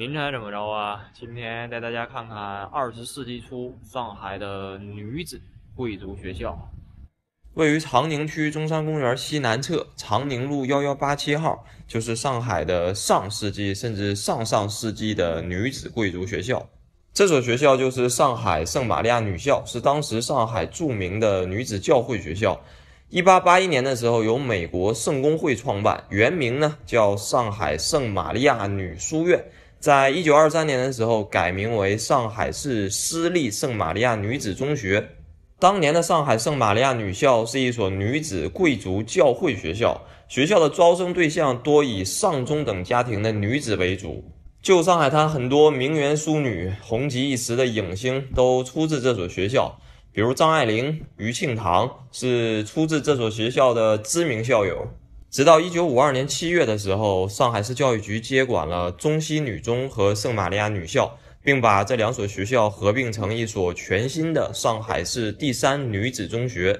您猜怎么着啊？今天带大家看看二十世纪初上海的女子贵族学校，位于长宁区中山公园西南侧长宁路幺幺八七号，就是上海的上世纪甚至上上世纪的女子贵族学校。这所学校就是上海圣玛利亚女校，是当时上海著名的女子教会学校。一八八一年的时候，由美国圣公会创办，原名呢叫上海圣玛利亚女书院。在一九二三年的时候，改名为上海市私立圣玛利亚女子中学。当年的上海圣玛利亚女校是一所女子贵族教会学校，学校的招生对象多以上中等家庭的女子为主。旧上海滩很多名媛淑女、红极一时的影星都出自这所学校，比如张爱玲、余庆棠是出自这所学校的知名校友。直到1952年7月的时候，上海市教育局接管了中西女中和圣玛利亚女校，并把这两所学校合并成一所全新的上海市第三女子中学。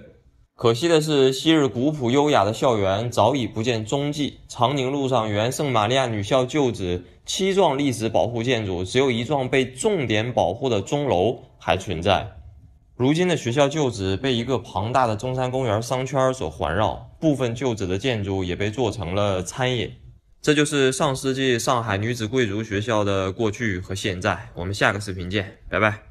可惜的是，昔日古朴优雅的校园早已不见踪迹。长宁路上原圣玛利亚女校旧址七幢历史保护建筑，只有一幢被重点保护的钟楼还存在。如今的学校旧址被一个庞大的中山公园商圈所环绕，部分旧址的建筑也被做成了餐饮。这就是上世纪上海女子贵族学校的过去和现在。我们下个视频见，拜拜。